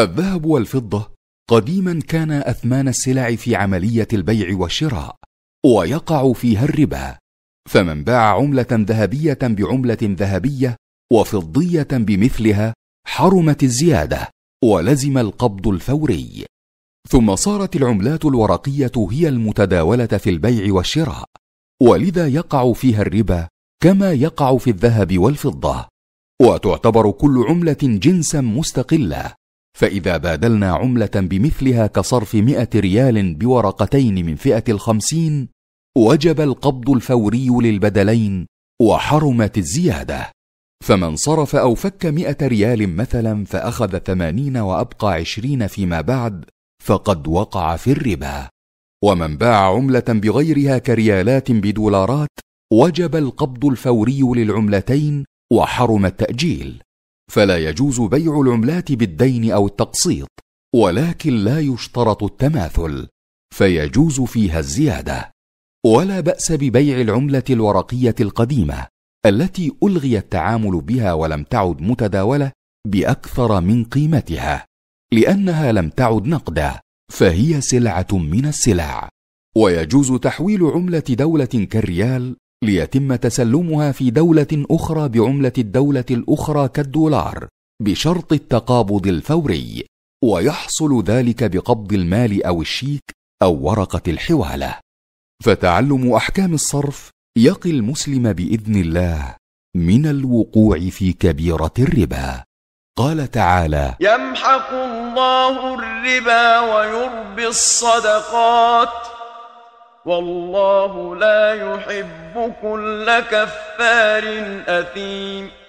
الذهب والفضه قديما كان اثمان السلع في عمليه البيع والشراء ويقع فيها الربا فمن باع عمله ذهبيه بعمله ذهبيه وفضيه بمثلها حرمت الزياده ولزم القبض الفوري ثم صارت العملات الورقيه هي المتداوله في البيع والشراء ولذا يقع فيها الربا كما يقع في الذهب والفضه وتعتبر كل عمله جنسا مستقلا فإذا بادلنا عملة بمثلها كصرف مئة ريال بورقتين من فئة الخمسين وجب القبض الفوري للبدلين وحرمت الزيادة فمن صرف أو فك مئة ريال مثلا فأخذ ثمانين وأبقى عشرين فيما بعد فقد وقع في الربا ومن باع عملة بغيرها كريالات بدولارات وجب القبض الفوري للعملتين وحرم التأجيل فلا يجوز بيع العملات بالدين او التقسيط ولكن لا يشترط التماثل فيجوز فيها الزياده ولا باس ببيع العمله الورقيه القديمه التي الغي التعامل بها ولم تعد متداوله باكثر من قيمتها لانها لم تعد نقدا فهي سلعه من السلع ويجوز تحويل عمله دوله كالريال ليتم تسلمها في دولة أخرى بعملة الدولة الأخرى كالدولار بشرط التقابض الفوري ويحصل ذلك بقبض المال أو الشيك أو ورقة الحوالة فتعلم أحكام الصرف يقي المسلم بإذن الله من الوقوع في كبيرة الربا قال تعالى يمحق الله الربا ويربي الصدقات والله لا يحب كل كفار أثيم